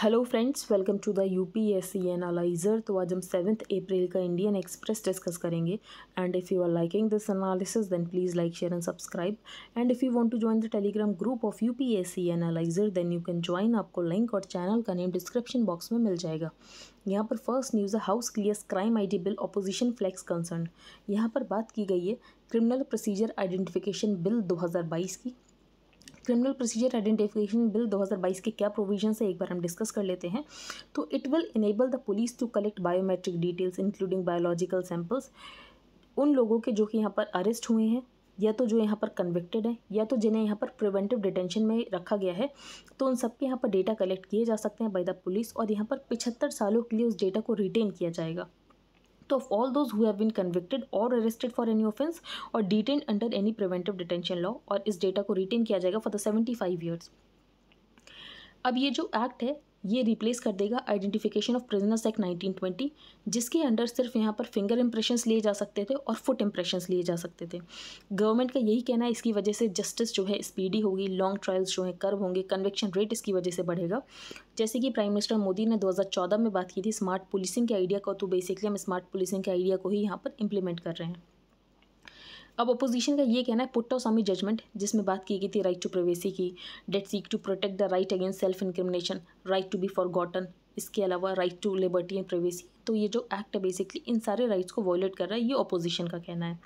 Hello friends welcome to the UPSC P S C analyser तो आज हम seventh April का इंडियन एक्सप्रेस डिस्कस करेंगे and if you are liking this analysis then please like share and subscribe and if you want to join the Telegram group of U P S C analyser then you can join आपको link और channel का name description box में मिल जाएगा यहाँ पर first news है house clears crime I bill opposition flags concern यहाँ पर बात की गई है क्रिमिनल प्रोसीजर आइडेंटिफिकेशन बिल दो की क्रिमिनल प्रोसीजर आइडेंटिफिकेशन बिल 2022 के क्या प्रोविजन है एक बार हम डिस्कस कर लेते हैं तो it will enable the police to collect biometric details including biological samples उन लोगों के जो कि यहाँ पर अरेस्ट हुए हैं या तो जो यहाँ पर कन्विक्टेड है या तो जिन्हें यहाँ पर प्रिवेंटिव डिटेंशन में रखा गया है तो उन सब के यहाँ पर डेटा कलेक्ट किए जा सकते हैं बाय द पुलिस और यहाँ पर पिछहत्तर सालों के लिए उस डेटा को रिटेन किया जाएगा तो of all those who have been convicted और अरेस्टेड फॉर एनी ऑफेंस और detain under any preventive detention law और इस डेटा को रिटेन किया जाएगा for the seventy five years अब ये जो एक्ट है ये रिप्लेस कर देगा identification of prisoners act nineteen twenty जिसके अंडर सिर्फ यहाँ पर फिंगर इम्प्रेशन लिए जा सकते थे और फुट इंप्रेशंस लिए जा सकते थे गवर्नमेंट का यही कहना है इसकी वजह से जस्टिस जो है स्पीडी होगी लॉन्ग ट्रायल्स जो है कर्व होंगे कन्वेक्शन रेट इसकी वजह से बढ़ेगा जैसे कि प्राइम मिनिस्टर मोदी ने 2014 में बात की थी स्मार्ट पुलिसिंग के आइडिया को तो बेसिकली हम स्मार्ट पुलिसिंग के आइडिया को ही यहाँ पर इम्प्लीमेंट कर रहे हैं अब अपोजिशन का ये कहना है ऑफ समी जजमेंट जिसमें बात की गई थी राइट टू प्राइवेसी की that seek to protect the right against self incrimination right to be forgotten इसके अलावा right to liberty and privacy तो ये जो एक्ट है बेसिकली इन सारे राइट्स को वॉयलेट कर रहा है ये अपोजिशन का कहना है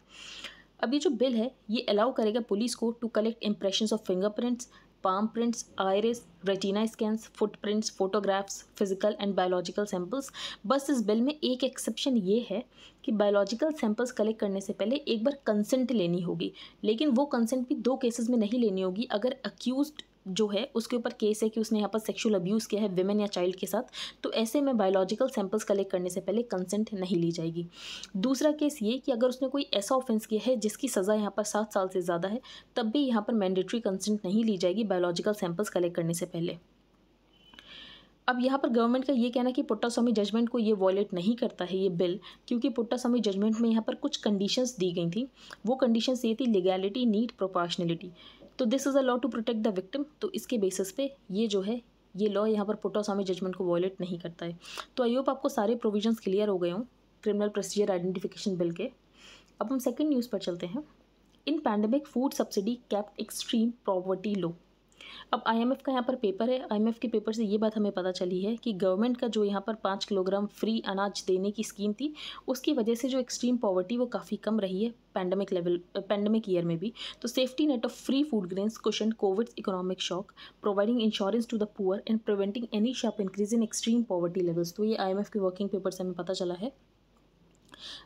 अब ये जो बिल है ये अलाउ करेगा पुलिस को to collect impression of fingerprints palm prints iris retina scans footprints photographs physical and biological samples बस इस बिल में एक एक्सेप्शन ये है कि बायोलॉजिकल सैंपल्स कलेक्ट करने से पहले एक बार कंसेंट लेनी होगी लेकिन वो कंसेंट भी दो केसेस में नहीं लेनी होगी अगर अक्यूज जो है उसके ऊपर केस है कि उसने यहाँ पर सेक्शुअल अब्यूज़ किया है वेमेन या चाइल्ड के साथ तो ऐसे में बायोलॉजिकल सैंपल्स कलेक्ट करने से पहले कंसेंट नहीं ली जाएगी दूसरा केस ये कि अगर उसने कोई ऐसा ऑफेंस किया है जिसकी सज़ा यहाँ पर सात साल से ज़्यादा है तब भी यहाँ पर मैंडेटरी कंसेंट नहीं ली जाएगी बायोलॉजिकल सैंपल्स कलेक्ट करने से पहले अब यहाँ पर गवर्नमेंट का ये कहना कि पुट्टा स्वामी जजमेंट को ये वॉलेट नहीं करता है ये बिल क्योंकि पुट्टा स्वामी जजमेंट में यहाँ पर कुछ कंडीशंस दी गई थी वो कंडीशंस ये थी लीगैलिटी नीड प्रोपोर्शनलिटी तो this is a law to protect the victim तो इसके बेसिस पे ये जो है ये लॉ यहाँ पर पोटोसामी जजमेंट को वॉयलेट नहीं करता है तो आई होप आपको सारे प्रोविजंस क्लियर हो गए हों क्रिमिनल प्रोसीजर आइडेंटिफिकेशन बिल के अब हम सेकेंड न्यूज़ पर चलते हैं in pandemic food subsidy kept extreme poverty low अब आईएमएफ का यहाँ पर पेपर है आईएमएफ के पेपर से ये बात हमें पता चली है कि गवर्नमेंट का जो यहाँ पर पाँच किलोग्राम फ्री अनाज देने की स्कीम थी उसकी वजह से जो एक्सट्रीम पॉवर्टी वो काफ़ी कम रही है पैंडमिक लेवल पैंडमिक ईयर में भी तो safety net of free food grains question Covid economic shock providing insurance to the poor and preventing any sharp increase in extreme poverty levels तो ये आई के वर्किंग पेपर से हमें पता चला है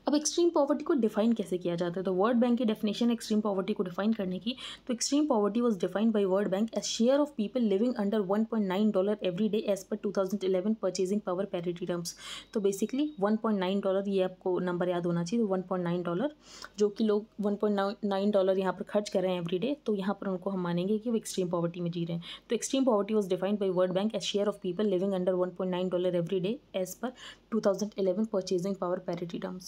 अब एक्सट्रीम पॉवर्टी को डिफाइन कैसे किया जाता है तो वर्ल्ड बैंक की डेफिनेशन एक्सट्रीम पॉवर्टी को डिफाइन करने की तो extreme poverty was defined by World Bank as share of people living under one point nine dollar every day as per two thousand eleven purchasing power parity terms तो basically one point nine dollar ये आपको number याद होना चाहिए one point nine dollar जो कि लोग one point nine dollar यहाँ पर खर्च कर रहे हैं एवरी डे तो यहाँ पर उनको हम मानेंगे कि वो एक्सट्रीम पॉवर्टी में जी रहे हैं तो extreme poverty was defined by World Bank as share of people living under one point nine dollar every day as per two thousand eleven purchasing power parity terms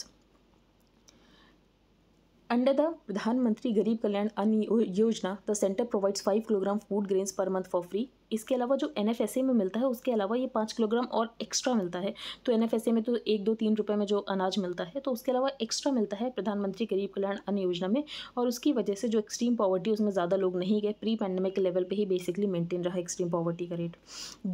Under the Pradhan Mantri Garib Kalyan Ani Yojana, the center provides 5 kg food grains per month for free इसके अलावा जो N में मिलता है उसके अलावा ये पाँच किलोग्राम और एक्स्ट्रा मिलता है तो एन में तो एक दो तीन रुपये में जो अनाज मिलता है तो उसके अलावा एक्स्ट्रा मिलता है प्रधानमंत्री गरीब कल्याण अन्न योजना में और उसकी वजह से जो एक्सट्रीम पॉवर्टी उसमें ज़्यादा लोग नहीं गए प्री पैंडमिक लेवल पर ही बेसिकली मेनटेन रहा एक्सट्रीम पॉवर्टी का रेट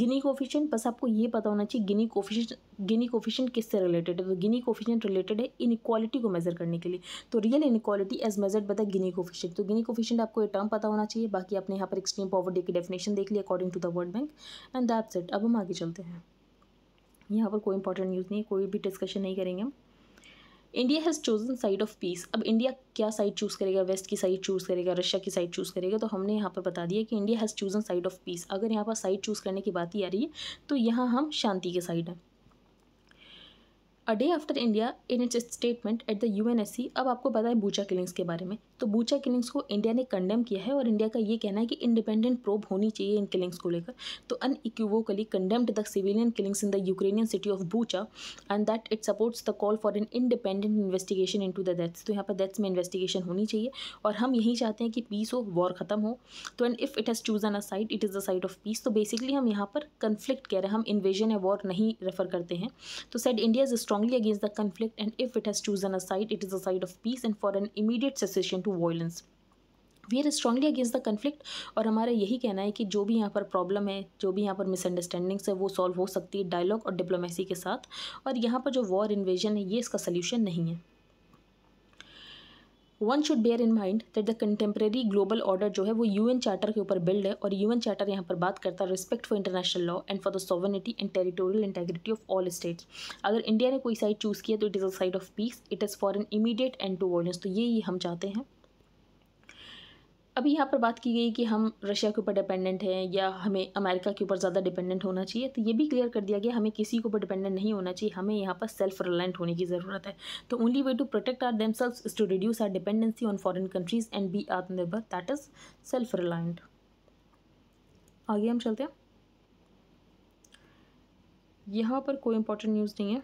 गिनी कोफिशियन बस आपको ये पता होना चाहिए गिनी कोफिशियन गिनी कोफिशियन किससे रिलेटेड है तो गिनी कोफिशियन रिलेटेड है इनिक्वालिटी को मेजर करने के लिए तो रियल इक्वालिटी एज मेजर्ड बता गिनी कोफिशन तो गिनी कोफिशियन आपको ये टर्म पता होना चाहिए बाकी आपने यहाँ पर एक्सट्रीम पॉवर्टी की डेफिनेशन देख लिया according to the World Bank and that's it अब हम आगे चलते हैं यहाँ पर कोई इंपॉर्टेंट न्यूज़ नहीं है कोई भी डिस्कशन नहीं करेंगे हम India has chosen side of peace अब इंडिया क्या साइड चूज़ करेगा वेस्ट की साइड चूज़ करेगा रशिया की साइड चूज़ करेगा तो हमने यहाँ पर बता दिया कि India has chosen side of peace अगर यहाँ पर साइड चूज़ करने की बात ही आ रही है तो यहाँ हम शांति के साइड हैं a day after India in its statement at the सी अब आपको पता है बूचा किलिंग्स के बारे में तो बूचा किलिंग्स को इंडिया ने कंडेम किया है और इंडिया का ये कहना है कि इंडिपेंडेंट प्रोब होनी चाहिए इन किलिंग्स को लेकर तो unequivocally condemned the civilian killings in the Ukrainian city of Bucha and that it supports the call for an independent investigation into the deaths तो यहाँ पर डेथ्स में इन्वेस्टिगेशन होनी चाहिए और हम यही चाहते हैं कि पीस हो वॉर खत्म हो तो and if it has chosen a side it is the side of peace तो बेसिकली हम यहाँ पर कन्फ्लिक्ट कह रहे हैं हम इन्वेजन या वॉर नहीं रेफर करते हैं तो said India is strongly against the conflict and if it has chosen a side, it is a side of peace and for an immediate cessation to violence. We are strongly against the conflict और हमारा यही कहना है कि जो भी यहाँ पर प्रॉब्लम है जो भी यहाँ पर मिसअंडरस्टैंडिंग्स है वो सॉल्व हो सकती है डायलॉग और डिप्लोमेसी के साथ और यहाँ पर जो वॉर इन्वेजन है ये इसका सल्यूशन नहीं है one should bear in mind that the contemporary global order जो है वो यूएन चार्टर के ऊपर बिल्ड है और यूएन चार्टर यहाँ पर बात करता है respect for international law and for the sovereignty and territorial integrity of all states अगर इंडिया ने कोई साइड चूज़ किया तो it is a side of peace it is for an immediate end to world तो यही हम चाहते हैं अभी यहाँ पर बात की गई कि हम रशिया के ऊपर डिपेंडेंट हैं या हमें अमेरिका के ऊपर ज़्यादा डिपेंडेंट होना चाहिए तो ये भी क्लियर कर दिया गया हमें किसी के ऊपर डिपेंडेंट नहीं होना चाहिए हमें यहाँ पर सेल्फ रिलायंट होने की ज़रूरत है तो only way to protect our themselves to reduce our dependency on foreign countries and be Atmanirbhar that is self reliant आगे हम चलते हैं यहाँ पर कोई इंपॉर्टेंट न्यूज़ नहीं है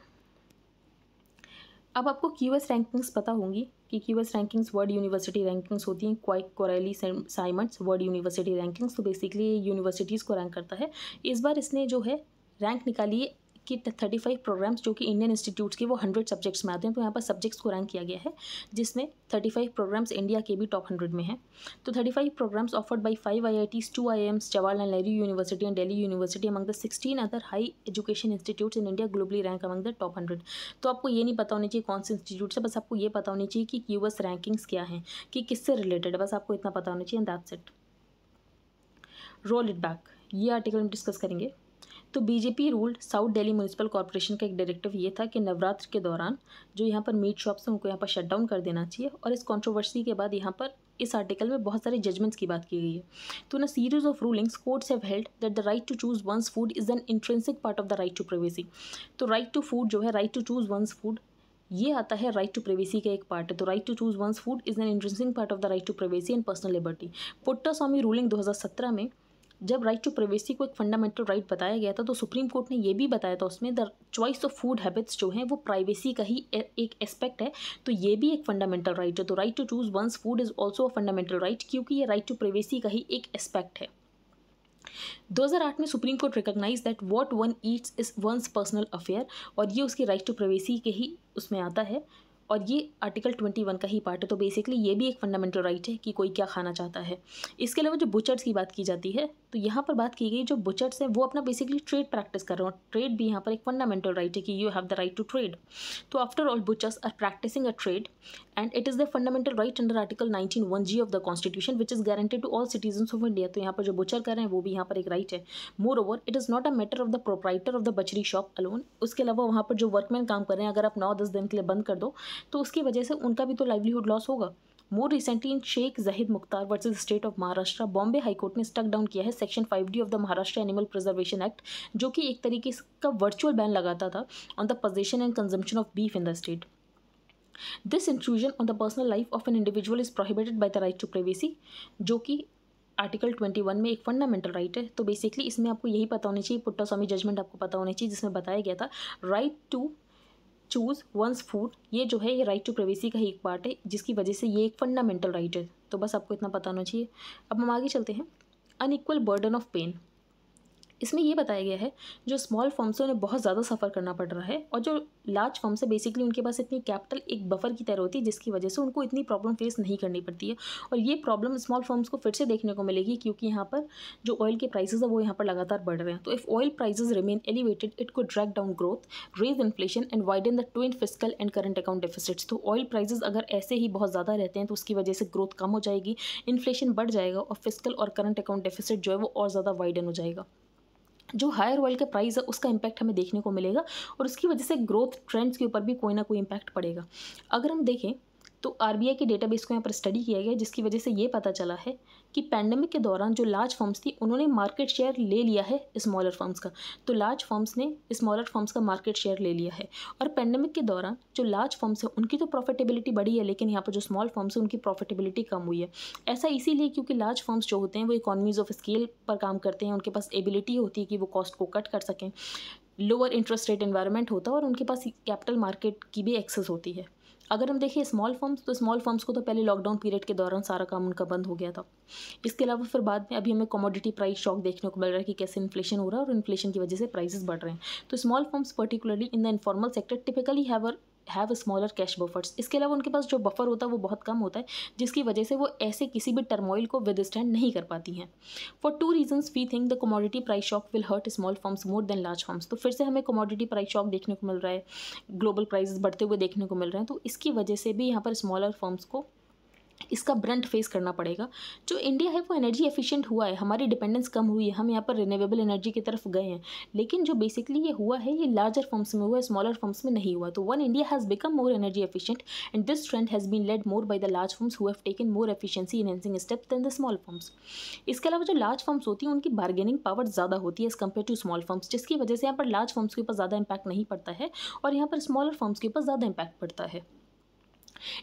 अब आपको एस रैंकिंग्स पता होंगी कि S rankings world university rankings होती हैं Quacquarelli Symonds world university rankings तो बेसिकली यूनिवर्सिटीज़ को रैंक करता है इस बार इसने जो है रैंक निकाली कि थर्टी फाइव प्रोग्राम्स जो कि इंडियन इंस्टीट्यूट्स के वो हंड्रेड सब्जेक्ट्स में आते हैं तो यहाँ पर सब्जेक्ट्स को रैंक किया गया है जिसमें थर्टी फाइव प्रोग्राम्स इंडिया के भी टॉप हंड्रेड में हैं तो thirty five programmes offered by five I I Ts two AIIMS Jawaharlal Nehru university and Delhi university among the sixteen other high education institutes in India globally rank among the top hundred तो आपको ये नहीं पता होना चाहिए कौन से इंस्टीट्यूट है बस आपको ये पता होना चाहिए कि यू एस रैंकिंग्स क्या हैं कि किससे रिलेटेड है बस आपको इतना पता होना चाहिए that set roll it back ये आर्टिकल हम डिस्कस करेंगे तो BJP ruled South Delhi municipal corporation का एक डायरेक्टिव ये था कि नवरात्र के दौरान जो यहाँ पर मीट शॉप्स हैं उनको यहाँ पर शट डाउन कर देना चाहिए और इस कॉन्ट्रोवर्सी के बाद यहाँ पर इस आर्टिकल में बहुत सारे जजमेंट्स की बात की गई है तो ना series of rulings courts have held that the right to choose one's food is an intrinsic part of the right to privacy तो राइट टू फूड जो है right to choose one's food ये आता है राइट टू प्राइवेसी का एक part है तो right to choose one's food is an interesting part of the right to privacy and personal liberty Puttaswamy ruling 2017 में जब राइट टू प्राइवेसी को एक फंडामेंटल राइट बताया गया था तो सुप्रीम कोर्ट ने यह भी बताया था उसमें the choice of food habits जो हैं वो प्राइवेसी का ही एक एस्पेक्ट है तो ये भी एक फंडामेंटल राइट है तो right to choose one's food is also a fundamental right क्योंकि ये राइट टू प्राइवेसी का ही एक एस्पेक्ट है 2008 में Supreme Court recognise that what one eats is one's personal affair और ये उसकी राइट टू प्राइवेसी के ही उसमें आता है और ये आर्टिकल ट्वेंटी वन का ही पार्ट है तो बेसिकली ये भी एक फंडामेंटल राइट है कि कोई क्या खाना चाहता है इसके अलावा जो बुचर्स की बात की जाती है तो यहाँ पर बात की गई जो बुचर्स हैं वो अपना बेसिकली ट्रेड प्रैक्टिस कर रहे और ट्रेड भी यहाँ पर एक फंडामेंटल राइट है कि you have the right to trade तो after all butchers are practising a trade and it is the fundamental right under article nineteen one G of the constitution which is guaranteed to all citizen of India तो यहाँ पर जो butcher कर रहे हैं वो भी यहाँ पर एक राइट है moreover it is not a matter of the proprietor of the butchery shop alone उसके अलावा वहाँ पर जो वर्कमैन काम कर रहे हैं अगर आप नौ दस दिन के लिए बंद कर दो तो उसकी वजह से उनका भी तो लाइवलीहुड लॉस होगा more recently in Sheikh Zahid Mukhtar versus state of Maharashtra Bombay high court ने स्टक डाउन किया है section five D of the Maharashtra animal preservation act जो कि एक तरीके का वर्चुअल बैन लगाता था on the possession and consumption of beef in the state this inclusion on the personal life of an individual is prohibited by the right to privacy जो कि article twenty one में एक fundamental right right है तो basically इसमें आपको यही पता होना चाहिए पुट्टा स्वामी जजमेंट आपको पता होना चाहिए जिसमें बताया गया था right to choose one's food ये जो है ये राइट टू प्राइवेसी का ही एक पार्ट है जिसकी वजह से ये एक फंडामेंटल राइट है तो बस आपको इतना पता होना चाहिए अब हम आगे चलते हैं अनइक्वल बर्डन ऑफ पेन इसमें यह बताया गया है जो स्मॉल फॉर्म से उन्हें बहुत ज़्यादा सफ़र करना पड़ रहा है और जो लार्ज फॉर्म से बेसिकली उनके पास इतनी कैपिटल एक बफर की तरह होती है जिसकी वजह से उनको इतनी प्रॉब्लम फेस नहीं करनी पड़ती है और ये प्रॉब्लम स्मॉल फॉर्म्स को फिर से देखने को मिलेगी क्योंकि यहाँ पर जो ऑयल के प्राइसेज है वो यहाँ पर लगातार बढ़ रहे हैं तो if oil prices remain elevated it could drag down growth raise inflation and widen the twin fiscal and current account deficits तो ऑयल प्राइजेज अगर ऐसे ही बहुत ज़्यादा रहते हैं तो उसकी वजह से ग्रोथ कम हो जाएगी इन्फ्लेशन बढ़ जाएगा और फिजिकल और करंट अकाउंट डेफिसिट जो है वो और ज़्यादा वाइडन हो जाएगा जो हायर ऑयल का प्राइस है उसका इम्पैक्ट हमें देखने को मिलेगा और उसकी वजह से ग्रोथ ट्रेंड्स के ऊपर भी कोई ना कोई इम्पैक्ट पड़ेगा अगर हम देखें तो आर के डेटाबेस को यहाँ पर स्टडी किया गया जिसकी वजह से ये पता चला है कि पैंडमिक के दौरान जो लार्ज फर्म्स थी उन्होंने मार्केट शेयर ले लिया है स्मॉलर फर्म्स का तो लार्ज फर्म्स ने स्मॉलर फर्म्स का मार्केट शेयर ले लिया है और पैंडमिक के दौरान जो लार्ज फर्म्स हैं उनकी तो प्रॉफिटेबिलिटी बढ़ी है लेकिन यहाँ पर जो स्मॉल फर्म्स हैं उनकी प्रॉफिटेबिलिटी कम हुई है ऐसा इसीलिए क्योंकि लार्ज फर्म्स जो होते हैं वो इकोनॉमीज़ ऑफ स्केल पर काम करते हैं उनके पास एबिलिटी होती है कि वो कॉस्ट को कट कर सकें लोअर इंटरेस्ट रेट इन्वायरमेंट होता है और उनके पास कैपिटल मार्केट की भी एक्सेस होती है अगर हम देखें स्मॉल फर्म्स तो स्मॉल फर्म्स को तो पहले लॉकडाउन पीरियड के दौरान सारा काम उनका बंद हो गया था इसके अलावा फिर बाद में अभी हमें कमोडिटी प्राइस शॉक देखने को मिल रहा है कि कैसे इन्फ्लेशन हो रहा है और इन्फ्लेशन की वजह से प्राइसेस बढ़ रहे हैं तो small firms particularly in the informal sector typically have a have smaller cash buffers इसके अलावा उनके पास जो बफर होता है वो बहुत कम होता है जिसकी वजह से वो ऐसे किसी भी टर्मोइल को विदस्टैंड नहीं कर पाती हैं for two reasons we think the commodity price shock will hurt small firms more than large firms तो फिर से हमें कमोडिटी प्राइस शॉक देखने को मिल रहा है ग्लोबल प्राइजेस बढ़ते हुए देखने को मिल रहे हैं तो इसकी वजह से भी यहाँ पर स्मॉलर फॉर्म्स को इसका ब्रंट फेस करना पड़ेगा जो इंडिया है वो एनर्जी एफिशिएंट हुआ है हमारी डिपेंडेंस कम हुई है हम यहाँ पर रिन्यूएबल एनर्जी की तरफ गए हैं लेकिन जो बेसिकली ये हुआ है ये लार्जर फॉर्म्स में हुआ है स्मॉलर फॉर्म्स में नहीं हुआ तो one India has become more energy efficient and this trend has been led more by the large firms who have taken more efficiency enhancing step than the small firms इसके अलावा जो large forms होती हैं उनकी bargaining power ज़्यादा होती है as compared to small firms जिसकी वजह से यहाँ पर लार्ज फॉर्म्स के ऊपर ज़्यादा इंपैक्ट नहीं पड़ता है और यहाँ पर स्मॉलर फॉर्म्स के ऊपर ज़्यादा इंपैक्ट पड़ता है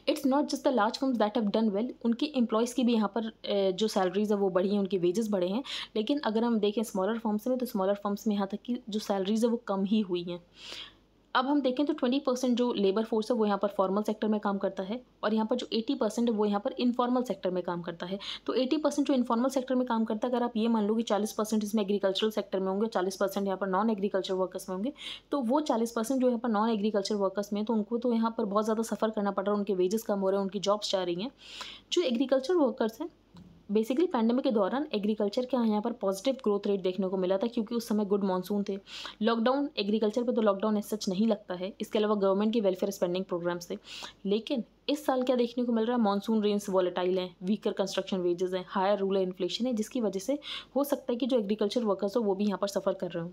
it's not just the large firms that have done well उनके एम्प्लॉयज़ की भी यहाँ पर जो सैलरीज है वो बढ़ी हैं उनके वेजेस बढ़े हैं लेकिन अगर हम देखें स्मॉलर फर्म्स में तो स्मॉलर फर्म्स में यहाँ तक कि जो सैलरीज है वो कम ही हुई हैं अब हम देखें तो ट्वेंटी परसेंट जो लेबर फोर्स है वो यहाँ पर फॉर्मल सेक्टर में काम करता है और यहाँ पर जो एटी परसेंट है वो यहाँ पर इनफॉर्मल सेक्टर में काम करता है तो एटी परसेंट जो इनफॉर्मल सेक्टर में काम करता है अगर आप ये मान लो कि चालीस परसेंट इसमें एग्रीकल्चरल सेक्टर में होंगे चालीस परसेंट यहाँ पर नॉन एग्रीकल्चर वर्कर्स में होंगे तो वो चालीस परसेंट जो यहाँ पर नॉन एग्रीकल्चर वर्कर्स में तो उनको तो यहाँ पर बहुत ज़्यादा सफ़र करना पड़ रहा है उनके वेजेस कम हो रहे हैं उनकी जॉब्स जा रही हैं जो एग्रीकल्चर वर्कर्स हैं बेसिकली पैंडमिक के दौरान एग्रीकल्चर के यहाँ पर पॉजिटिव ग्रोथ रेट देखने को मिला था क्योंकि उस समय गुड मानसून थे लॉकडाउन एग्रीकल्चर पे तो लॉकडाउन एज सच नहीं लगता है इसके अलावा गवर्नमेंट के वेलफेयर स्पेंडिंग प्रोग्राम्स थे लेकिन इस साल क्या देखने को मिल रहा है मानसून रेन्स वॉलेटाइल हैं वीकर कंस्ट्रक्शन वेजेस हैं हायर रूरल इन्फ्लेशन है जिसकी वजह से हो सकता है कि जो एग्रीकल्चर वर्कर्स हो वो भी यहाँ पर सफ़र कर रहे हो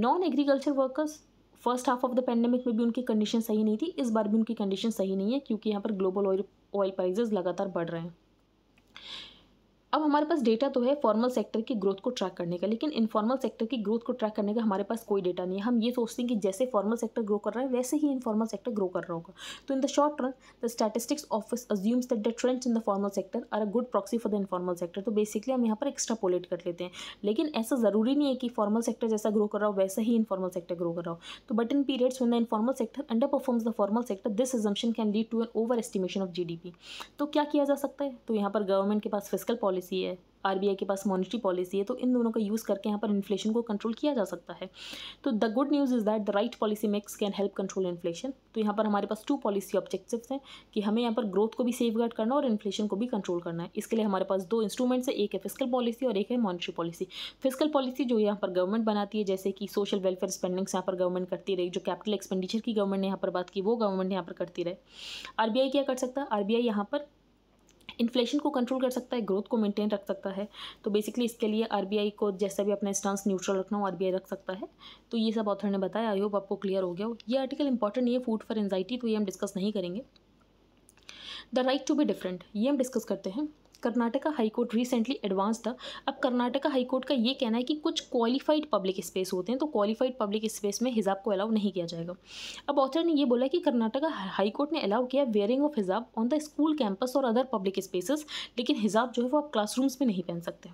non agriculture workers first half of the pandemic में भी उनकी कंडीशन सही नहीं थी इस बार भी उनकी कंडीशन सही नहीं है क्योंकि यहाँ पर ग्लोबल ऑयल ऑयल प्राइजेस लगातार बढ़ रहे हैं अब हमारे पास डेटा तो है फॉर्मल सेक्टर की ग्रोथ को ट्रैक करने का लेकिन इनफॉर्मल सेक्टर की ग्रोथ को ट्रैक करने का हमारे पास कोई डेटा नहीं है हम ये सोचते हैं कि जैसे फॉर्मल सेक्टर ग्रो कर रहा है वैसे ही इनफॉर्मल सेक्टर ग्रो कर रहा होगा तो in the short run the statistics office assumes that the trends in the formal sector are a good proxy for the informal sector तो बेसिकली हम यहाँ पर एक्स्ट्रापोलेट कर लेते हैं लेकिन ऐसा ज़रूरी नहीं है कि फॉर्मल सेक्टर जैसा ग्रो कर रहा हो वैसा ही इनफॉर्मल सेक्टर ग्रो कर रहा हो तो but in periods when the informal sector underperforms the formal sector this assumption can lead to an overestimation of G तो क्या किया जा सकता है तो यहाँ पर गवर्नमेंट के पास फिजिकल पॉलिसी पॉलिसी है आर के पास मॉनिटरी पॉलिसी है तो इन दोनों का यूज़ करके यहाँ पर इन्फ्लेशन को कंट्रोल किया जा सकता है तो the good news is that the right policy mix can help control inflation तो यहाँ पर हमारे पास टू पॉलिसी ऑब्जेक्टिव हैं कि हमें यहाँ पर ग्रोथ को भी सेफ गार्ड करना और इन्फ्लेशन को भी कंट्रोल करना है इसके लिए हमारे पास दो इंस्ट्रूमेंट्स है एक है फिजिकल पॉलिसी और एक है मॉनिटरी पॉलिसी फिजिकल पॉलिसी जो यहाँ पर गवर्नमेंट बनाती है जैसे कि सोशल वेलफेयर स्पेंडिंग्स यहाँ पर गवर्नमेंट करती रही जो कैपिटल एक्सपेंडिचर की गवर्नमेंट ने यहाँ पर बात की वो गवर्नमेंट यहाँ पर करती रहे आरबीआई क्या कर सकता है आर यहाँ पर इन्फ्लेशन को कंट्रोल कर सकता है ग्रोथ को मेंटेन रख सकता है तो बेसिकली इसके लिए आरबीआई को जैसा भी अपना स्टांस न्यूट्रल रखना हो आरबीआई रख सकता है तो ये सब ऑथर ने बताया आई होप आपको क्लियर हो गया हो ये आर्टिकल इंपॉर्टेंट नहीं है फूड फॉर एनजाइटी तो ये हम डिस्कस नहीं करेंगे the right to be different ये हम डिस्कस करते हैं कर्नाटका हाईकोर्ट रिसेंटली एडवांस था अब कर्नाटका हाईकोर्ट का ये कहना है कि कुछ क्वालिफाइड पब्लिक स्पेस होते हैं तो क्वालिफाइड पब्लिक स्पेस में हिजाब को अलाउ नहीं किया जाएगा अब ऑथर ने यह बोला कि कर्नाटका हाईकोर्ट ने अलाउ किया wearing of hijab on the school campus और अदर पब्लिक स्पेसेस लेकिन हिजाब जो है वो आप क्लासरूम्स में नहीं पहन सकते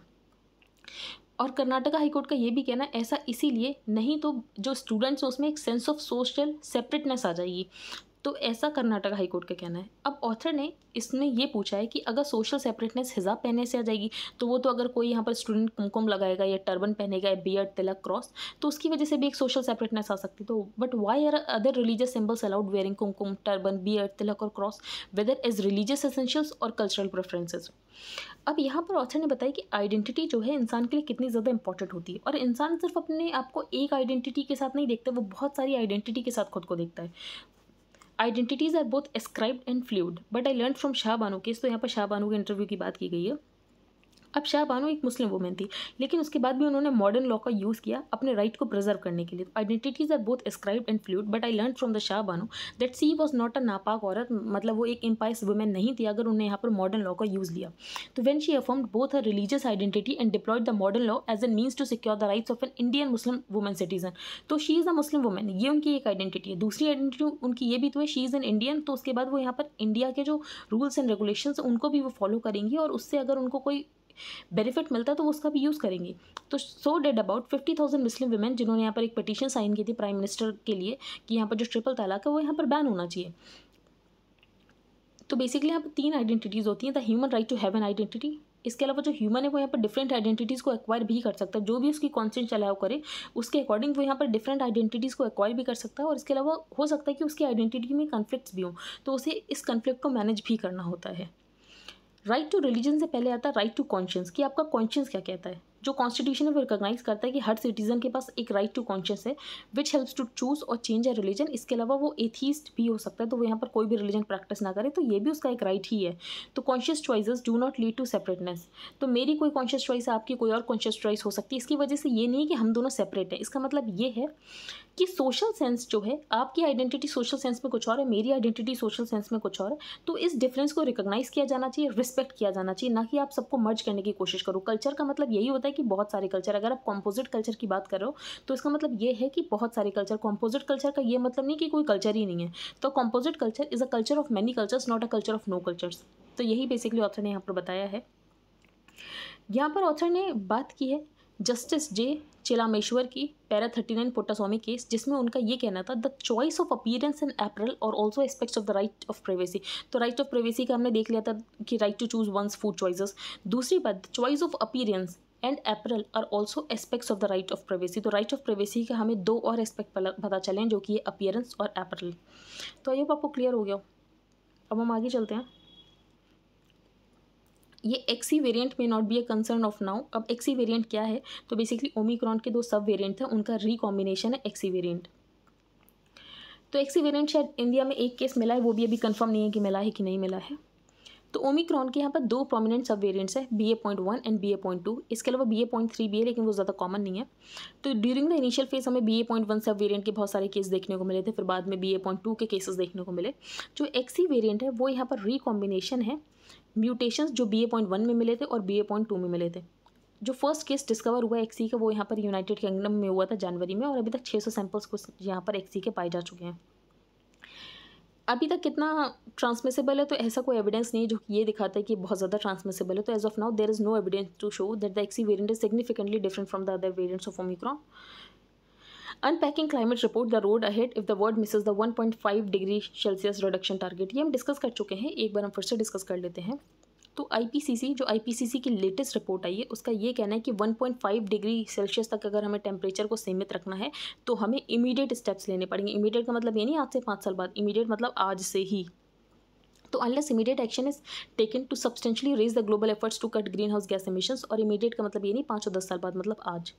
और कर्नाटका हाईकोर्ट का ये भी कहना ऐसा इसीलिए नहीं तो जो स्टूडेंट्स हैं उसमें एक सेंस ऑफ सोशल सेपरेटनेस आ जाएगी तो ऐसा कर्नाटक हाईकोर्ट का कहना है अब ऑथर ने इसमें ये पूछा है कि अगर सोशल सेपरेटनेस हिजाब पहनने से आ जाएगी तो वो तो अगर कोई यहाँ पर स्टूडेंट कुमकुम लगाएगा या टर्बन पहनेगा या एड तिलक क्रॉस तो उसकी वजह से भी एक सोशल सेपरेटनेस आ सकती तो but why are other religious symbols allowed wearing kumkum turban and tilak और cross whether as religious essentials और कल्चरल प्रेफरेंसेज अब यहाँ पर ऑथर ने बताया कि आइडेंटिटी जो है इंसान के लिए कितनी ज़्यादा इंपॉर्टेंट होती है और इंसान सिर्फ अपने आप को एक आइडेंटिटी के साथ नहीं देखता वो बहुत सारी आइडेंटिटी के साथ खुद को देखता है identities are both ascribed and fluid but I learn from Shah Banu case तो यहाँ पर शाह बानू के इंटरव्यू की बात की गई है अब शाह बानो एक मुस्लिम वुमेन थी लेकिन उसके बाद भी उन्होंने मॉडर्न लॉ का यूज़ किया अपने राइट को प्रिजर्व करने के लिए identities are both ascribe and fluid but I learn from the Shah Bano that she was not a नापाक औरत मतलब वो एक इम्पायस वुमेन नहीं थी अगर उन्हें यहाँ पर मॉडर्न लॉ का यूज़ लिया तो when she affirmed both her religious identity and deployed the modern law as a means to secure the rights of an Indian Muslim women citizen तो she is a Muslim women ये उनकी एक identity है दूसरी identity उनकी ये भी तो है शी इज़ एन इंडियन तो उसके बाद वो यहाँ पर इंडिया के जो रूल्स एंड रेगुलेशन उनको भी वो फॉलो करेंगी और उससे अगर उनको कोई बेनिफिट मिलता है तो वो उसका भी यूज़ करेंगे तो so did about fifty thousand Muslim women जिन्होंने यहाँ पर एक पटिशन साइन की थी प्राइम मिनिस्टर के लिए कि यहाँ पर जो ट्रिपल तलाक है वो यहाँ पर बैन होना चाहिए तो बेसिकली यहाँ पर तीन आइडेंटिटीज़ होती हैं the human right to have an identity इसके अलावा जो ह्यूमन है वो यहाँ पर डिफरेंट आइडेंटिटीज़ को एक्वायर भी कर सकता है जो भी उसकी कॉन्सेंट अलाउ करे उसके अकॉर्डिंग वो यहाँ पर डिफरेंट आइडेंटिटीज़ को एक्वायर भी कर सकता है और इसके अलावा हो सकता है कि उसकी आइडेंटिटी में कन्फ्लिक्ट भी हों तो उसे इस कन्फ्लिक्ट को मैनेज भी करना होता है राइट टू रिलीजन से पहले आता है राइट टू कॉन्शियस कि आपका कॉन्शियस क्या कहता है जो कॉन्स्टिट्यूशन है वो रिकोगनाइज करता है कि हर सिटीजन के पास एक राइट टू कॉन्शियस है विच हेल्प्स टू चूज और चेंज अ रिलीजन इसके अलावा वो एथीस्ट भी हो सकता है तो वो यहाँ पर कोई भी रिलीजन प्रैक्टिस ना करे तो ये भी उसका एक राइट right ही है तो conscious choices do not lead to separateness तो मेरी कोई कॉन्शियस चॉइस है आपकी कोई और कॉन्शियस चॉइस हो सकती है इसकी वजह से ये नहीं है कि हम दोनों सेपरेट हैं इसका मतलब ये है कि सोशल सेंस जो है आपकी आइडेंटिटी सोशल सेंस में कुछ और है मेरी आइडेंटिटी सोशल सेंस में कुछ और है तो इस डिफरेंस को रिकोगनाइज़ किया जाना चाहिए रिस्पेक्ट किया जाना चाहिए ना कि आप सबको मर्ज करने की कोशिश करो कल्चर का मतलब यही होता है है कि बहुत सारे कल्चर अगर आप कॉम्पोजिट कल्चर की बात करो तो इसका मतलब ये है कि बहुत सारे कल्चर कॉम्पोजिट कल्चर का ये मतलब नहीं कि कोई कल्चर ही नहीं है तो composite culture is a culture of many cultures not a culture of no cultures तो यही बेसिकली ऑथर ने यहाँ पर बताया है यहाँ पर ऑथर ने बात की है जस्टिस जे चिलामेश्वर की para thirty nine Puttaswamy case जिसमें उनका ये कहना था the choice of appearance in apparel और also aspects of the right of privacy तो राइट ऑफ प्राइवेसी का हमने देख लिया था कि right to choose one's food choices दूसरी बात choice of appearance and apparel are also aspects of the right of privacy तो राइट ऑफ प्राइवेसी के हमें दो और एस्पेक्ट पता चले जो कि है अपियरेंस और अप्रैल तो आई होप आपको क्लियर हो गया अब हम आगे चलते हैं ये XE variant may not be a concern of now अब एक्सी वेरिएंट e क्या है तो बेसिकली ओमिक्रॉन के दो सब वेरिएंट थे उनका रिकॉम्बिनेशन है एक्सी वेरिएंट e तो एक्सी वेरिएंट e शायद इंडिया में एक केस मिला है वो भी अभी कंफर्म नहीं है कि मिला है कि नहीं मिला है तो ओमिक्रॉन के यहाँ पर दो प्रोमिनेंट सब वेरियंट्स है B A point one and B A point two इसके अलावा बी ए पॉइंट थ्री भी है लेकिन वो ज़्यादा कॉमन नहीं है तो ड्यूरिंग द इनिशियल फेज हमें B A point one sub variant के बहुत सारे केस देखने को मिले थे फिर बाद में बी ए पॉइंट टू के केसेस देखने को मिले जो एक्सी वेरियंट e है वो यहाँ पर रिकॉम्बिनेशन है म्यूटेशन जो बी ए पॉइंट वन में मिले थे और बी ए पॉइंट टू में मिले थे जो फर्स्ट केस डिस्कवर हुआ एक्सी e का वो यहाँ पर यूनाइटेड किंगडम में हुआ था जनवरी में और अभी तक 600 सैंपल्स को यहाँ पर एक्सी e के पाए जा चुके हैं अभी तक कितना ट्रांसमिसेबल है तो ऐसा कोई एविडेंस नहीं जो कि ये दिखाता है कि बहुत ज़्यादा ट्रांसमिसेबल है तो as of now there is no evidence to show that the XE variant is significantly different from the other variants of Omicron unpacking climate report the road ahead if the world misses the one point five degree Celsius reduction target ये हम discuss कर चुके हैं एक बार हम फिर से discuss कर लेते हैं तो आईपीसीसी जो आईपीसीसी की लेटेस्ट रिपोर्ट आई है उसका ये कहना है कि 1.5 डिग्री सेल्सियस तक अगर हमें टेम्परेचर को सीमित रखना है तो हमें इमीडिएट स्टेप्स लेने पड़ेंगे इमीडिएट का मतलब ये नहीं आज से पाँच साल बाद इमीडिएट मतलब आज से ही तो unless immediate action is taken to substantially raise the global efforts to cut greenhouse gas emission और इमीडिएट का मतलब ये नहीं पाँच और दस साल बाद मतलब आज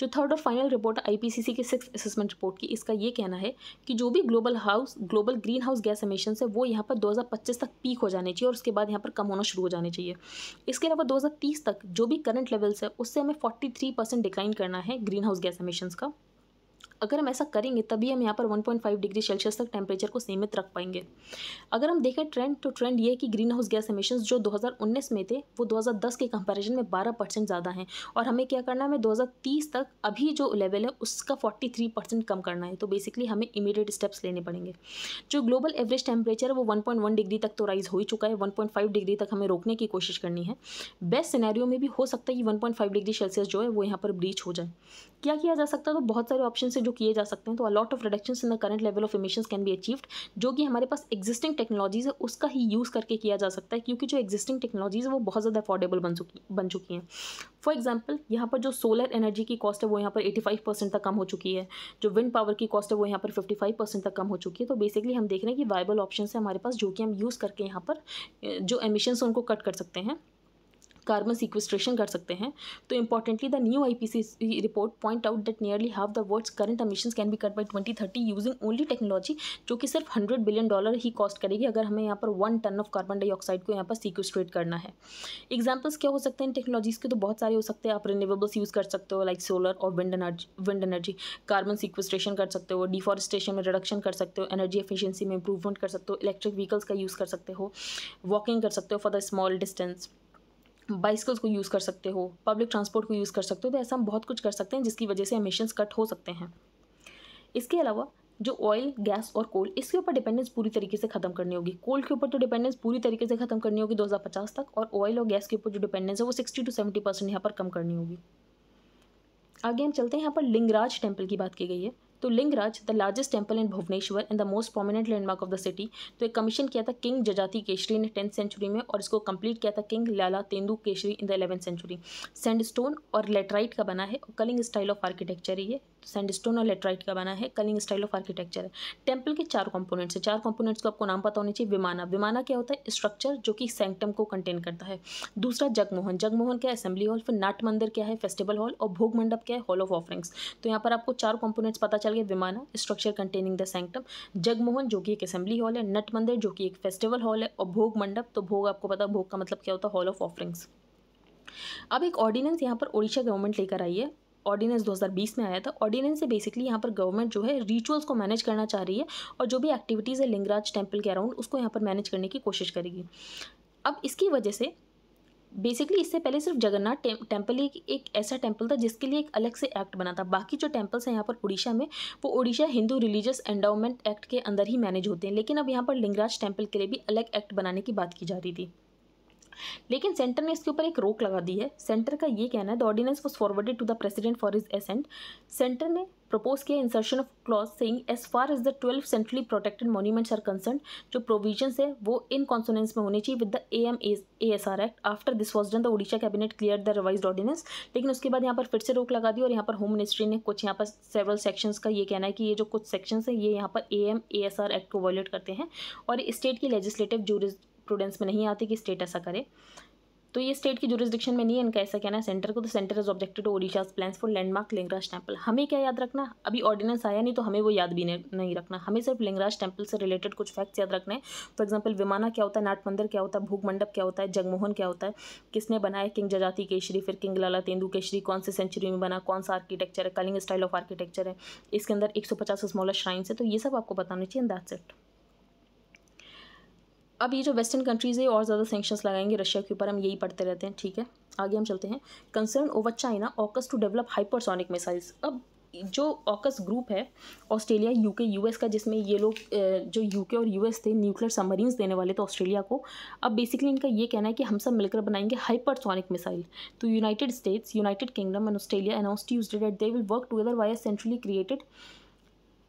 जो तो थर्ड और final report I P C C के सिक्स असेसमेंट रिपोर्ट की इसका ये कहना है कि जो भी global house global greenhouse gas emission है वो यहाँ पर 2025 तक पीक हो जाने चाहिए और उसके बाद यहाँ पर कम होना शुरू हो जाने चाहिए इसके अलावा 2030 तक जो भी करंट लेवल्स है उससे हमें 43 परसेंट डिक्लाइन करना है ग्रीन हाउस गैस एमिशन का अगर हम ऐसा करेंगे तभी हम यहाँ पर 1.5 डिग्री सेल्सियस तक टेम्परेचर को सीमित रख पाएंगे अगर हम देखें ट्रेंड तो ट्रेंड ये है कि ग्रीन हाउस गैस एमिशन जो 2019 में थे वो 2010 के कंपैरिजन में 12 परसेंट ज़्यादा हैं और हमें क्या करना है हमें 2030 तक अभी जो लेवल है उसका 43 परसेंट कम करना है तो बेसिकली हमें इमीडिएट स्टेप्स लेने पड़ेंगे जो ग्लोबल एवरेज टेम्परेचर है वो वन डिग्री तक तो राइज़ हो ही चुका है वन डिग्री तक हमें रोकने की कोशिश करनी है बेस्ट सिनेरियो में भी हो सकता है कि वन डिग्री सेल्सियस जो है वो यहाँ पर ब्रीच हो जाए क्या किया जा सकता है तो बहुत सारे ऑप्शन जो किए जा सकते हैं तो a lot of reduction in the current level of emission can be achieved जो कि हमारे पास एक्जिस्टिंग टेक्नोलॉजीज है उसका ही यूज़ करके किया जा सकता है क्योंकि जो एग्जिस्टिंग टेक्नोलॉजीज है वो बहुत ज़्यादा अफोर्डेबल बन चुकी बन चुकी हैं फॉर एग्जाम्पल यहाँ पर जो सोलर एनर्जी की कॉस्ट है वो यहाँ पर एटी फाइव परसेंट तक कम हो चुकी है जो विंड पावर की कॉस्ट है वो यहाँ पर फिफ्टी फाइव परसेंट तक कम हो चुकी है तो बेसिकली हम देख रहे हैं कि वाइबल ऑप्शन है हमारे पास जो कि हम यूज़ करके यहाँ पर जो एमिशन्स उनको कट कर सकते हैं कार्बन सिक्वेस्ट्रेशन कर सकते हैं तो importantly the new IPCC report point out that nearly half the world's current emission can be cut by twenty thirty using only technology जो कि सिर्फ हंड्रेड बिलियन डॉलर ही कॉस्ट करेगी अगर हमें यहाँ पर one ton of carbon dioxide को यहाँ पर सिक्वेस्ट्रेट करना है एग्जाम्पल्स क्या हो सकते हैं टेक्नोलॉजीज़ के तो बहुत सारे हो सकते हैं आप रिन्यूएबल्स यूज़ कर सकते हो लाइक सोलर और wind energy wind energy carbon sequestration कर सकते हो डिफॉरेस्टेशन में रिडक्शन कर सकते हो एनर्जी एफिशियंसी में इंप्रूवमेंट कर सकते हो इलेक्ट्रिक व्हीकल्स का यूज़ कर सकते हो वॉकिंग कर सकते हो for the small distance bicycles को यूज़ कर सकते हो पब्लिक ट्रांसपोर्ट को यूज़ कर सकते हो तो ऐसा हम बहुत कुछ कर सकते हैं जिसकी वजह से एमिशन्स कट हो सकते हैं इसके अलावा जो ऑयल गैस और कोल इसके ऊपर डिपेंडेंस पूरी तरीके से खत्म करनी होगी कोल के ऊपर तो डिपेंडेंस पूरी तरीके से खत्म करनी होगी 2050 तक और ऑयल और गैस के ऊपर जो डिपेंडेंस है वो 60 टू 70 परसेंट यहाँ पर कम करनी होगी आगे हम चलते हैं यहाँ पर लिंगराज टेम्पल की बात की गई है तो Lingaraj the largest temple in Bhubaneswar and the most prominent landmark of the city तो एक कमीशन किया था किंग जजाति केशरी ने टेंथ सेंचुरी में और इसको कंप्लीट किया था king Lalatendu Keshari in the eleventh century sandstone और लेटराइट का बना है और कलिंग स्टाइल ऑफ आर्किटेक्चर ही है सैंडस्टोन तो और लेटराइट का बना है कलिंग स्टाइल ऑफ आर्किटेक्चर है टेम्पल के चार कॉम्पोनेंट्स है चार कॉम्पोनेंट्स को आपको नाम पता होना चाहिए विमाना विमाना क्या होता है स्ट्रक्चर जो कि सेंटम को कंटेन करता है दूसरा जगमोहन जगमोहन क्या है असेंबली हॉल फिर नाट मंदिर क्या है फेस्टिवल हॉल और भोग मंडप क्या है हॉल ऑफ ऑफरिंग्स तो यहाँ पर आपको चार कॉम्पोनेंट्स पता चल ये vimana structure containing the sanctum Jagmohan जो कि एक असेंबली हॉल है नट मंदिर जो कि एक फेस्टिवल हॉल है और भोग मंडप तो भोग आपको पता भोग का मतलब क्या होता है हॉल ऑफ ऑफरिंग्स अब एक ऑर्डिनेंस यहाँ पर ओडिशा गवर्नमेंट लेकर आई है ऑर्डिनेंस 2020 में आया था ऑर्डिनेंस से बेसिकली यहाँ पर गवर्नमेंट जो है रिचुअल्स को मैनेज करना चाह रही है और जो भी एक्टिविटीज़ है लिंगराज टेम्पल के अराउंड उसको यहाँ पर मैनेज करने की कोशिश करेगी अब इसकी वजह से बेसिकली इससे पहले सिर्फ जगन्नाथ टेम्पल ही एक ऐसा टेम्पल था जिसके लिए एक अलग से एक्ट बना था बाकी जो टेम्पल्स हैं यहाँ पर उड़ीसा में वो Orissa Hindu religious endowment act के अंदर ही मैनेज होते हैं लेकिन अब यहाँ पर लिंगराज टेम्पल के लिए भी अलग एक्ट बनाने की बात की जा रही थी लेकिन सेंटर ने इसके ऊपर एक रोक लगा दी है सेंटर का ये कहना है the ordinance was forwarded to the president for his assent centre ने प्रपोज किया insertion of clause saying as far as the twelve centrally protected monuments are concern जो प्रोविजंस है वो इन कॉन्सोनेंस में होने चाहिए with the A M A S R act after this was done the Odisha cabinet clear the revise ordinance लेकिन उसके बाद यहाँ पर फिर से रोक लगा दी और यहाँ पर होम मिनिस्ट्री ने कुछ यहाँ पर सेवरल सेक्शंस का ये कहना है कि ये जो कुछ सेक्शंस है ये यहाँ पर A M A S R act को वायलेट करते हैं और स्टेट की लेजिस्लेटिव जूरिस प्रूडेंस में नहीं आती कि स्टेट ऐसा करे तो ये स्टेट की जुरिस्डिक्शन में नहीं है इनका ऐसा कहना है सेंटर को तो center is objected to Odisha's plan for landmark Lingaraj temple हमें क्या याद रखना अभी ऑर्डिनेंस आया नहीं तो हमें वो याद भी नहीं रखना हमें सिर्फ लिंगराज टेम्पल से रिलेटेड कुछ फैक्ट्स याद रखने फॉर एग्जाम्पल विमाना क्या होता है नाट मंदिर क्या होता है भूख मंडप क्या होता है जगमोहन क्या होता है किसने बनाया किंग जजाति केशरी फिर किंग लाला तेंदू केशरी कौन से सेंचुरी में बना कौन सा आर्किटेक्चर है कलिंग स्टाइल ऑफ आर्किटेक्चर है इसके अंदर एक सौ पचास स्मॉलर श्राइन्स है तो ये सब आपको बताना चाहिए दैट्स इट अब ये जो वेस्टर्न कंट्रीज़ है और ज़्यादा सेंक्शंस लगाएंगे रशिया के ऊपर हम यही पढ़ते रहते हैं ठीक है आगे हम चलते हैं concern over China AUKUS to develop hypersonic missiles अब जो ऑकस ग्रुप है ऑस्ट्रेलिया यूके यूएस का जिसमें ये लोग जो यूके और यूएस थे न्यूक्लियर सबमरीन्स देने वाले थे ऑस्ट्रेलिया को अब बेसिकली इनका ये कहना है कि हम सब मिलकर बनाएंगे हाइपरसोनिक मिसाइल तो United States United Kingdom and Australia announce Tuesday that they will work together why centrally created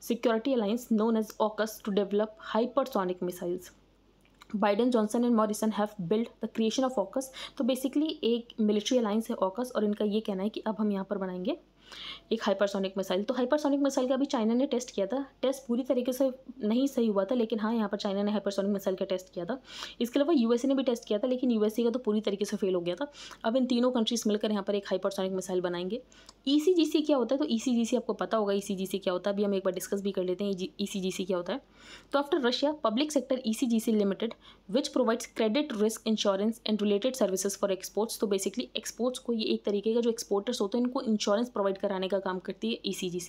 security alliance known as AUKUS to develop hypersonic missiles Biden Johnson and Morrison have build the creation of AUKUS तो basically एक military alliance है AUKUS और इनका ये कहना है कि अब हम यहाँ पर बनाएंगे एक हाइपरसोनिक मिसाइल तो हाइपरसोनिक मिसाइल का अभी चाइना ने टेस्ट किया था टेस्ट पूरी तरीके से नहीं सही हुआ था लेकिन हाँ यहाँ पर चाइना ने हाइपरसोनिक मिसाइल का टेस्ट किया था इसके अलावा यूएसए ने भी टेस्ट किया था लेकिन यूएसए का तो पूरी तरीके से फेल हो गया था अब इन तीनों कंट्रीज मिलकर यहाँ पर एक हाइपरसोनिक मिसाइल बनाएंगे ई e क्या होता है तो ई e आपको पता होगा ईसीजीसी e क्या होता है अभी हम एक बार डिस्कस भी कर लेते हैं ई क्या होता है तो after Russia public sector E limited which provides credit risk insurance and related services for exports तो बेसिकली एक्सपोर्ट्स को ये एक तरीके का जो एक्सपोर्टर्स होते हैं इनको इंश्योरेंस प्रोवाइड कराने का काम करती है ई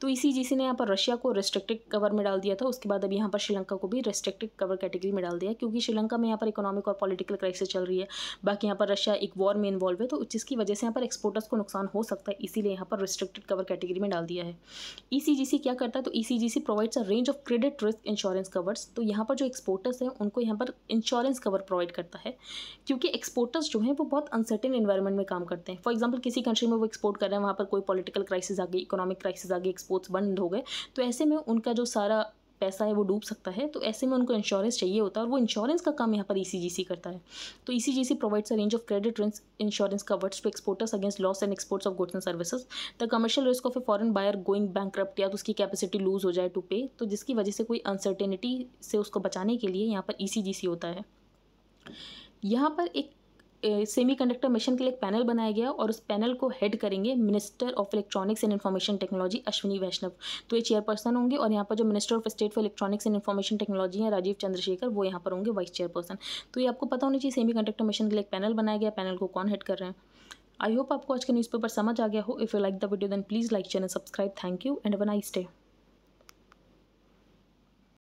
तो ई ने यहाँ पर रशिया को रेस्ट्रिक्टेड कवर में डाल दिया था उसके बाद अभी यहाँ पर श्रीलंका को भी रेस्ट्रिक्टेड कवर कैटेगरी में डाल दिया क्योंकि श्रीलंका में यहाँ पर इकोनॉमिक और पॉलिटिकल क्राइसिस चल रही है बाकी यहाँ पर रशिया एक वॉर में इन्वॉल्व है तो जिसकी वजह से यहाँ पर एक्सपोर्टर्स को नुकसान हो सकता है इसी इसीलिए यहाँ पर रिस्ट्रिक्टेड कवर कैटेगरी में डाल दिया है ई e क्या करता है तो E provides a range of credit risk insurance covers तो यहाँ पर जो एक्सपोर्टर्स हैं उनको यहाँ पर इंश्योरेंस कवर प्रोवाइड करता है क्योंकि एक्सपोर्टर्स जो हैं वो बहुत अनसर्टेन इन्वायरमेंट में काम करते हैं फॉर एग्जाम्पल किसी कंट्री में वो एक्सपोर्ट कर रहे हैं वहाँ पर कोई पॉलिटिकल क्राइसिस आ गई इकोनॉमिक क्राइसिस आ गई एक्सपोर्ट्स बंद हो गए तो ऐसे में उनका जो सारा पैसा है वो डूब सकता है तो ऐसे में उनको इंश्योरेंस चाहिए होता है और वो इंश्योरेंस का काम यहाँ पर ई e करता है तो E C C G provides a range of credit रिंस insurance covers to exporters against loss and exports of goods and services the commercial risk of a foreign buyer going bank या तो उसकी capacity loose हो जाए to पे तो जिसकी वजह से कोई अनसर्टेनिटी से उसको बचाने के लिए यहाँ पर ई e होता है यहाँ पर एक सेमीकंडक्टर मिशन के लिए एक पैनल बनाया गया और उस पैनल को हेड करेंगे minister of electronics and information technology Ashwini Vaishnaw तो ये चेयरपर्सन होंगे और यहाँ पर जो minister of state for electronics and information technology है राजीव चंद्रशेखर वो यहाँ पर होंगे वाइस चेयरपर्सन तो ये आपको पता होना चाहिए सेमी कंडक्टर मिशन के लिए एक पैनल बनाया गया पैनल को कौन हेड कर रहे हैं आई होप आपको आज के न्यूज़पेपर समझ आ गया हो if you like the video then please like channel subscribe thank you and one I stay